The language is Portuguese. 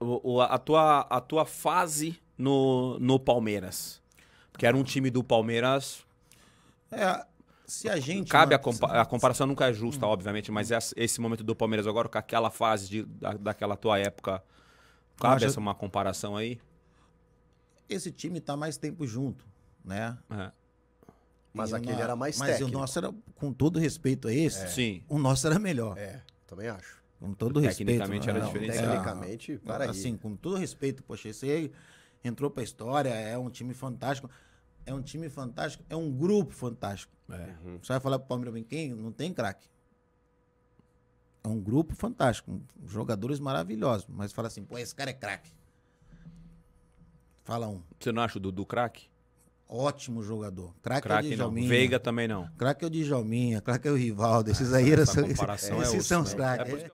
o, a, tua, a tua fase no, no Palmeiras? Porque era um time do Palmeiras. É, se a gente. Cabe não... a, compa a comparação nunca é justa, hum. obviamente, mas esse momento do Palmeiras agora com aquela fase de, da, daquela tua época. Cabe essa uma comparação aí? Esse time está mais tempo junto, né? É. Mas e aquele na... era mais mas técnico. Mas o nosso era, com todo respeito a esse, é. o nosso era melhor. É, também acho. Com todo tecnicamente respeito. Tecnicamente era né? não, diferente. Tecnicamente, era, para Assim, aí. com todo respeito, poxa, esse entrou pra história, é um time fantástico. É um time fantástico, é um grupo fantástico. É. Uhum. Você vai falar pro Palmeiras quem? Não tem craque. É um grupo fantástico, jogadores maravilhosos. Mas fala assim, pô, esse cara é craque. Fala um. Você não acha o Dudu craque? Ótimo jogador. Craque é o Djalminha. Não. Veiga também não. Craque é o Djalminha, craque é o Rivaldo. Ah, esses aí, eram, esses, é esses são né? os craques. É